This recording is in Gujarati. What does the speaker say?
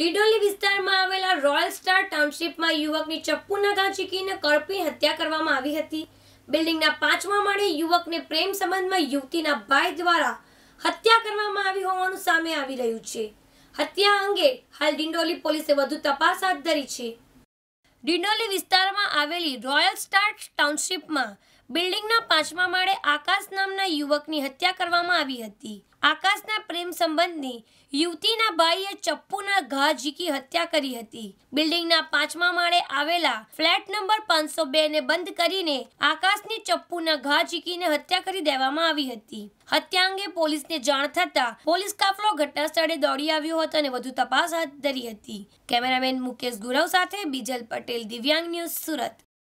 ડિડોલી વિસ્તારમાં આવેલા રોયલ સ્ટાર ટાઉનશીપમાં યુવકની ચપ્પુના ઘા ચીકીને કરપી હત્યા કરવામાં આવી હતી બિલ્ડિંગના પાંચમા માળે યુવકને પ્રેમ સંબંધમાં યુવતીના ભાઈ દ્વારા હત્યા કરવામાં આવી હોવાનું સામે આવી રહ્યું છે હત્યા અંગે હાલ ડિંડોલી પોલીસે વધુ તપાસ હાથ ધરી છે ડિંડોલી વિસ્તારમાં આવેલી રોયલ સ્ટાર કોલહાટ ટાઉનશીપમાં બિલ્ડિંગના પાંચમા માળે આકાશ નામના યુવકની હત્યા કરવામાં આવી હતી આકાશના પ્રેમ સંબંધની યુવતીના ભાઈએ ચપ્પુના ઘા ઝીકી હત્યા કરી હતી બિલ્ડિંગના પાંચમા માળે આવેલા ફ્લેટ નંબર પાંચસો બે ને બંધ કરીને આકાશની ચપ્પુના ઘા ઝીકીને હત્યા કરી દેવામાં આવી હતી હત્યા અંગે પોલીસને જાણ થતાં પોલીસ કાફલો ઘટના સ્થળે દોડી આવ્યો હતો અને વધુ તપાસ હાથ ધરી હતી કેમેરામેન મુકેશ ગુરવ સાથે બીજલ પટેલ દિવ્યાંગ ન્યૂઝ સુરત